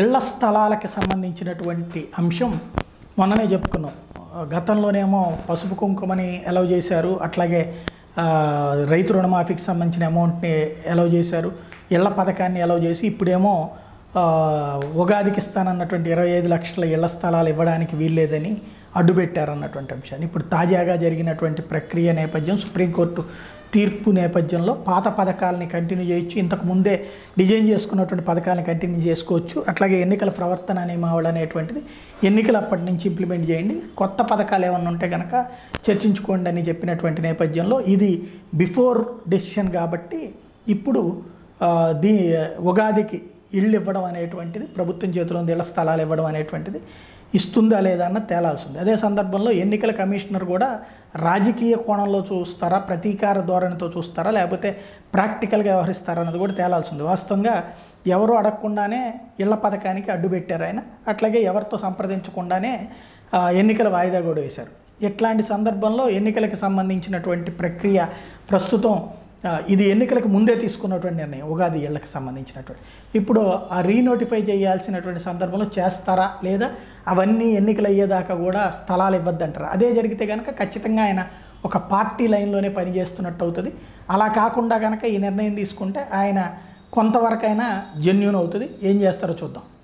ఇళ్ల స్థలాలకి సంబంధించినటువంటి అంశం మొన్ననే చెప్పుకున్నాం గతంలోనేమో పసుపు కుంకుమని అలౌ చేశారు అట్లాగే రైతు రుణమాఫీకి సంబంధించిన అమౌంట్ని అలౌ చేశారు ఇళ్ల పథకాన్ని అలౌ చేసి ఇప్పుడేమో ఉగాదికి ఇస్తానన్నటువంటి ఇరవై ఐదు లక్షల ఇళ్ల స్థలాలు ఇవ్వడానికి వీల్లేదని అడ్డుపెట్టారన్నటువంటి అంశాన్ని ఇప్పుడు తాజాగా జరిగినటువంటి ప్రక్రియ నేపథ్యం సుప్రీంకోర్టు తీర్పు నేపథ్యంలో పాత పథకాలని కంటిన్యూ చేయొచ్చు ఇంతకు ముందే డిజైన్ చేసుకున్నటువంటి పథకాలను కంటిన్యూ చేసుకోవచ్చు అట్లాగే ఎన్నికల ప్రవర్తన నియమావళి అనేటువంటిది ఎన్నికలు అప్పటి నుంచి ఇంప్లిమెంట్ చేయండి కొత్త పథకాలు ఏమైనా ఉంటే కనుక చర్చించుకోండి అని చెప్పినటువంటి నేపథ్యంలో ఇది బిఫోర్ డెసిషన్ కాబట్టి ఇప్పుడు దీ ఉగాదికి ఇళ్ళు ఇవ్వడం అనేటువంటిది ప్రభుత్వం చేతిలో ఉంది ఇళ్ల స్థలాలు ఇవ్వడం అనేటువంటిది ఇస్తుందా లేదా అన్న తేలాల్సింది అదే సందర్భంలో ఎన్నికల కమిషనర్ కూడా రాజకీయ కోణంలో చూస్తారా ప్రతీకార ధోరణితో చూస్తారా లేకపోతే ప్రాక్టికల్గా వ్యవహరిస్తారా అన్నది కూడా తేలాల్సింది వాస్తవంగా ఎవరు అడగకుండానే ఇళ్ల పథకానికి అడ్డు పెట్టారు ఆయన అట్లాగే ఎవరితో సంప్రదించకుండానే ఎన్నికల వాయిదా కూడా వేశారు ఇట్లాంటి సందర్భంలో ఎన్నికలకు సంబంధించినటువంటి ప్రక్రియ ప్రస్తుతం ఇది ఎన్నికలకు ముందే తీసుకున్నటువంటి నిర్ణయం ఉగాది ఏళ్లకు సంబంధించినటువంటి ఇప్పుడు ఆ రీనోటిఫై చేయాల్సినటువంటి సందర్భంలో చేస్తారా లేదా అవన్నీ ఎన్నికలు అయ్యేదాకా కూడా స్థలాలు ఇవ్వద్దంటారా అదే జరిగితే కనుక ఖచ్చితంగా ఆయన ఒక పార్టీ లైన్లోనే పనిచేస్తున్నట్టు అవుతుంది అలా కాకుండా కనుక ఈ నిర్ణయం తీసుకుంటే ఆయన కొంతవరకైనా జెన్యున్ అవుతుంది ఏం చేస్తారో చూద్దాం